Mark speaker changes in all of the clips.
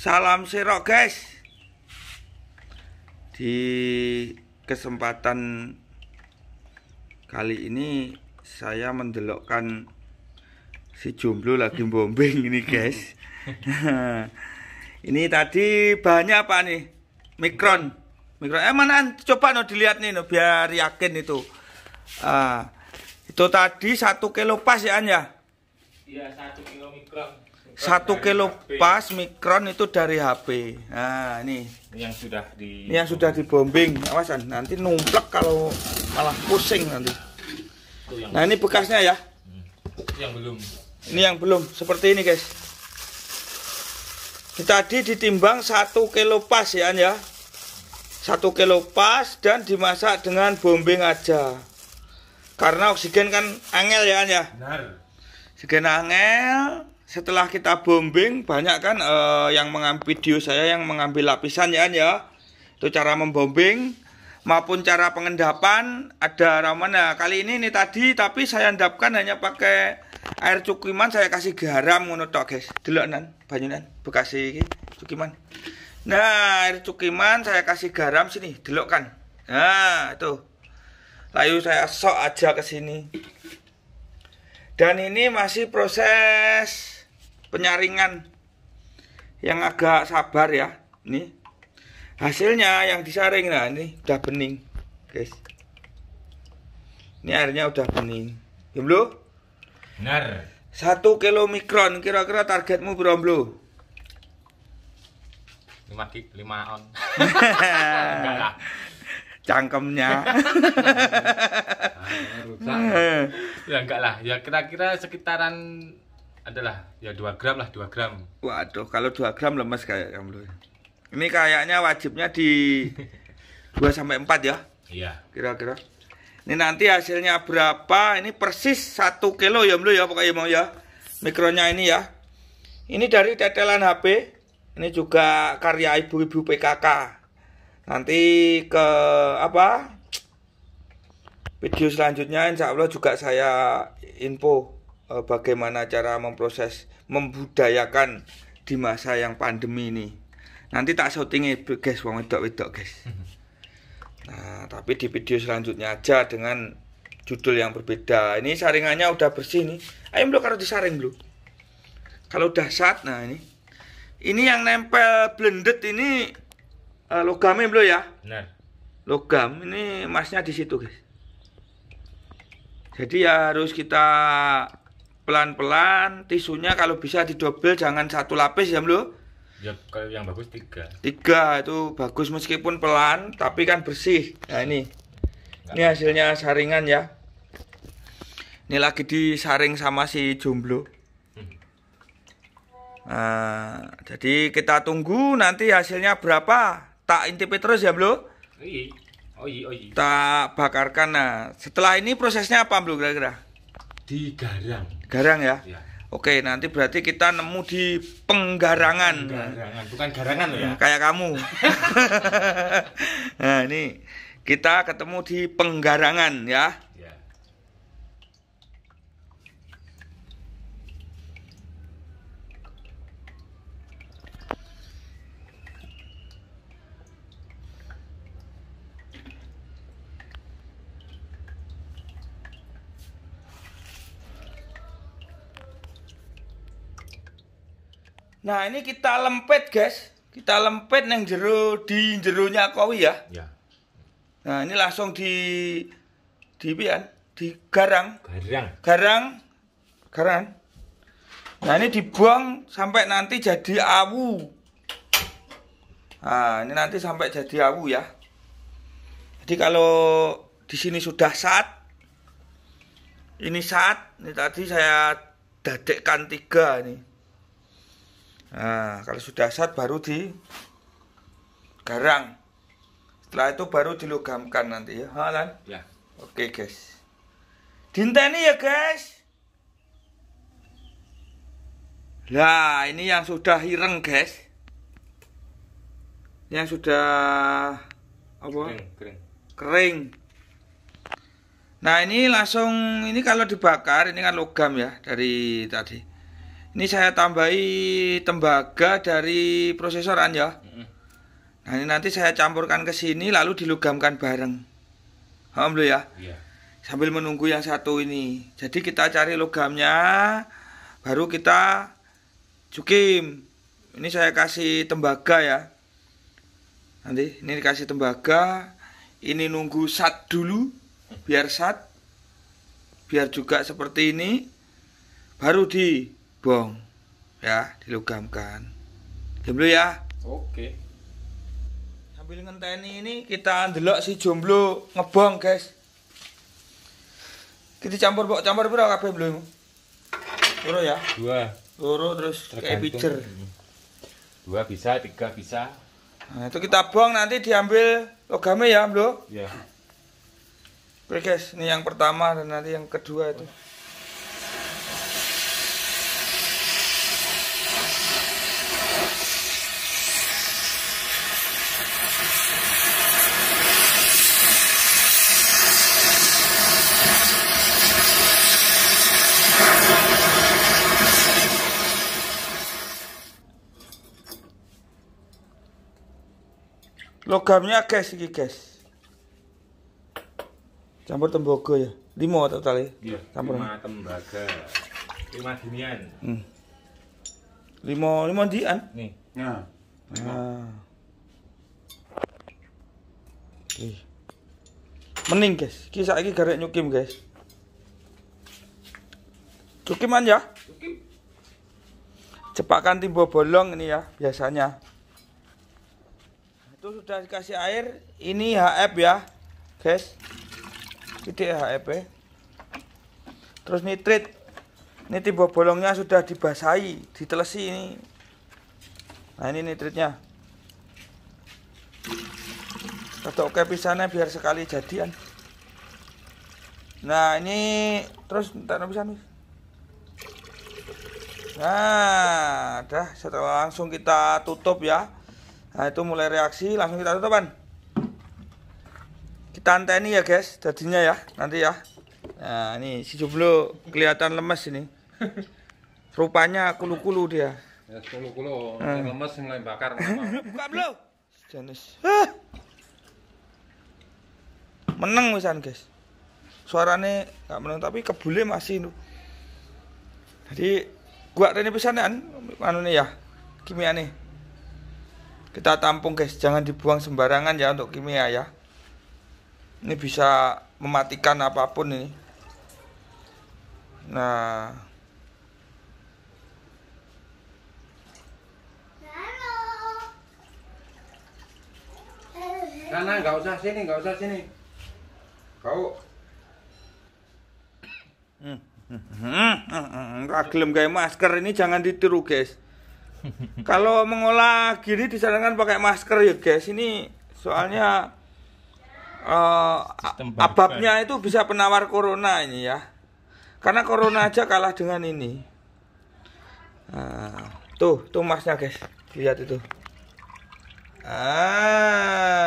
Speaker 1: Salam serok guys Di kesempatan kali ini Saya mendelokkan si jomblo lagi bombing ini guys Ini tadi bahannya apa nih? Mikron Mikron, eh mana coba no dilihat nih no, biar yakin itu uh, Itu tadi satu kilo pas ya anja? Ya? Iya satu kilo mikron satu kilo pas mikron itu dari HP. Nah ini yang sudah di ini yang sudah dibombing, awasan nah, nanti numplek kalau malah pusing nanti. Nah ini bekasnya ya. Hmm. Yang belum. Ini yang belum seperti ini guys. Tadi ditimbang satu kilo pas ya ya. Satu kilo pas dan dimasak dengan bombing aja. Karena oksigen kan angel ya ya. Benar. Oksigen angel setelah kita bombing banyak kan uh, yang mengambil video saya yang mengambil lapisan ya ya itu cara membombing maupun cara pengendapan ada ramuan ya, kali ini ini tadi tapi saya endapkan hanya pakai air cukiman saya kasih garam menutok guys dulu nan banyunan bekasi cukiman nah air cukiman saya kasih garam sini dulu kan nah itu layu saya sok aja ke sini dan ini masih proses penyaringan yang agak sabar ya ini hasilnya yang disaring nah ini udah bening guys ini airnya udah bening ya belum benar satu kilo mikron kira-kira targetmu bro belum lima di lima on cangkemnya ah, ya enggak lah ya kira-kira sekitaran adalah ya 2 gram lah 2 gram waduh kalau 2 gram lemes kayak yang kamu ini kayaknya wajibnya di 2 sampai 4 ya iya kira-kira ini nanti hasilnya berapa ini persis 1 kilo ya Mbak ya pokoknya mau ya mikronya ini ya ini dari tetelan HP ini juga karya ibu-ibu PKK nanti ke apa video selanjutnya insya Allah juga saya info Eh, bagaimana cara memproses membudayakan di masa yang pandemi ini nanti tak syutingnya guys wong wedok wedok guys nah tapi di video selanjutnya aja dengan judul yang berbeda ini saringannya udah bersih nih Ayo, lo harus disaring dulu kalau udah saat nah ini ini yang nempel blended ini uh, eh, logamnya belum ya nah. logam ini emasnya di situ guys jadi ya harus kita pelan-pelan tisunya kalau bisa didobel jangan satu lapis ya lo ya kalau yang bagus tiga tiga itu bagus meskipun pelan tapi kan bersih nah ini Enggak ini hasilnya saringan ya ini lagi disaring sama si jomblo nah, jadi kita tunggu nanti hasilnya berapa tak intipi terus ya lo. Oh iya, Tak bakarkan nah. Setelah ini prosesnya apa, lo kira-kira? Digarang. Garang ya? ya. Oke, nanti berarti kita nemu di penggarangan. Penggarangan, bukan garangan loh ya. Hmm, kayak kamu. nah, ini kita ketemu di penggarangan ya. Nah, ini kita lempet, guys. Kita lempet yang jeru di jerunya kowi ya. ya. Nah, ini langsung di di pian, ya? di garang. Garang. Garang. Garang. Nah, ini dibuang sampai nanti jadi awu. Nah, ini nanti sampai jadi awu ya. Jadi kalau di sini sudah saat ini saat ini tadi saya dadekkan tiga nih Nah, kalau sudah saat baru di garang. Setelah itu baru dilugamkan nanti ya. Halan. Ya. Oke, guys, guys. Dinteni ya, guys. Nah, ini yang sudah ireng, guys. Yang sudah apa? Kering, kering. kering. Nah, ini langsung ini kalau dibakar ini kan logam ya dari tadi. Ini saya tambahi tembaga dari prosesoran ya. Nah ini nanti saya campurkan ke sini lalu dilugamkan bareng. Paham lo ya? Yeah. Sambil menunggu yang satu ini. Jadi kita cari logamnya baru kita cukim. Ini saya kasih tembaga ya. Nanti ini dikasih tembaga. Ini nunggu sat dulu biar sat biar juga seperti ini baru di bong ya dilugamkan game ya oke okay. sambil ngenteni ini kita ndelok si jomblo ngebong guys kita campur bok campur berapa kabeh belum loro ya dua loro terus kayak pijer dua bisa tiga bisa nah, itu kita bong nanti diambil logame ya bro ya yeah. oke guys ini yang pertama dan nanti yang kedua itu oh. logamnya cash iki cash campur tembaga ya lima total ya iya campur lima tembaga lima dinian hmm. lima lima dian nih nah, nah. Mening, guys. kisah lagi garek nyukim, guys. Cukim aja. Cepakan timbo bolong ini ya, biasanya. Itu sudah dikasih air, ini HF ya, guys. Ini HF ya. Terus nitrit. Ini timbo bolongnya sudah dibasahi, ditelesi ini. Nah, ini nitritnya. Rada oke pisannya biar sekali jadian. Nah, ini terus tak pisan nih. Nah, dah setelah langsung kita tutup ya. Nah, itu mulai reaksi langsung kita tutupan. Kita anteni ya, guys, jadinya ya. Nanti ya. Nah, ini si Jublo kelihatan lemes ini. Rupanya kulu-kulu dia. Ya, kulu-kulu, nah. lemes yang bakar. Buka, Jenis meneng wisan guys suarane gak meneng tapi kebule masih nu jadi gua rene pisanan anu nih ya kimia nih kita tampung guys jangan dibuang sembarangan ya untuk kimia ya ini bisa mematikan apapun ini nah sana nggak usah sini nggak usah sini kau hmm. Aglem kayak masker ini jangan ditiru guys Kalau mengolah gini disarankan pakai masker ya guys Ini soalnya uh, ababnya itu bisa penawar corona ini ya Karena corona aja kalah dengan ini uh, Tuh, tuh masnya guys Lihat itu Ah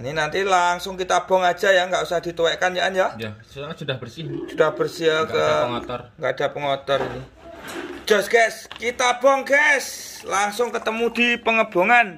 Speaker 1: Nah ini nanti langsung kita bong aja ya, nggak usah dituekkan ya An ya. Ya, sekarang sudah bersih. Sudah bersih ya nggak ke. Ada pengotor. Nggak ada pengotor ini. Joss, guys, kita bong guys. Langsung ketemu di pengebongan.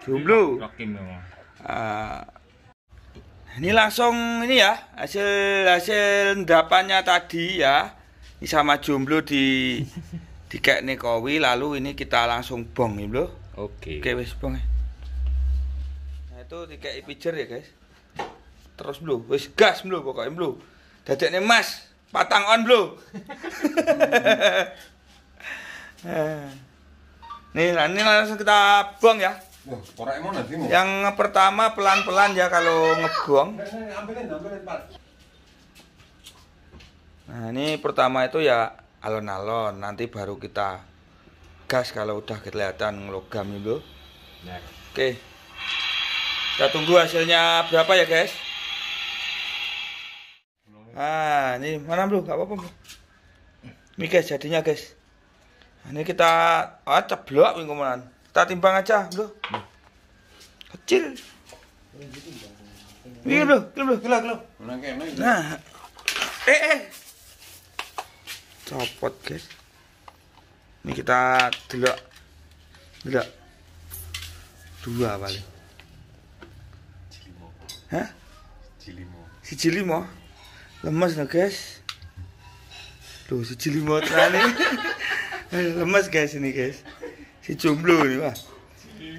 Speaker 1: Jomblo. Uh, ini langsung ini ya hasil hasil endapannya tadi ya. Ini sama jomblo di di kayak Nikowi lalu ini kita langsung bong nih ya, bro. Oke. Oke wes bong. Ya itu tiga pijer ya guys terus blu wis gas blu pokoknya blu nih mas patang on blu nih nah ini langsung kita buang ya yang pertama pelan-pelan ya kalau ngebuang eh, eh, nah ini pertama itu ya alon-alon nanti baru kita gas kalau udah kelihatan logam itu nah. oke kita tunggu hasilnya berapa ya guys. Ah, ini mana belum, Gak apa-apa Ini guys jadinya guys. Nah, ini kita ah ceblok ngomongan. Kita timbang aja bro. Kecil. Ini bro, ini bro, gila gila. Nah, eh eh. Copot guys. Ini kita delok. Delok. Dua paling. Hah? Cilimo. Si Cilimo. Lemes loh guys. Tuh si mo terani, Lemes guys ini guys. Si jomblo ini pak.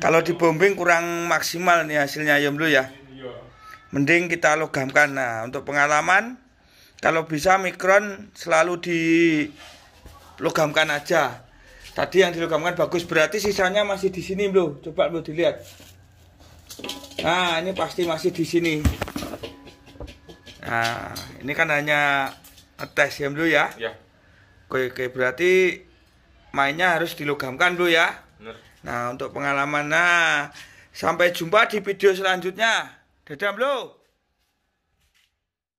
Speaker 1: Kalau dibombing kurang maksimal nih hasilnya ya, jomblo ya. Iya. Mending kita logamkan. Nah untuk pengalaman kalau bisa mikron selalu di logamkan aja. Tadi yang dilogamkan bagus berarti sisanya masih di sini bro. Coba lo dilihat. Nah, ini pasti masih di sini. Nah, ini kan hanya tes ya dulu ya. Ya. Oke, oke, berarti mainnya harus dilogamkan dulu ya. Benar. Nah, untuk pengalaman nah sampai jumpa di video selanjutnya. Dadah, Bro.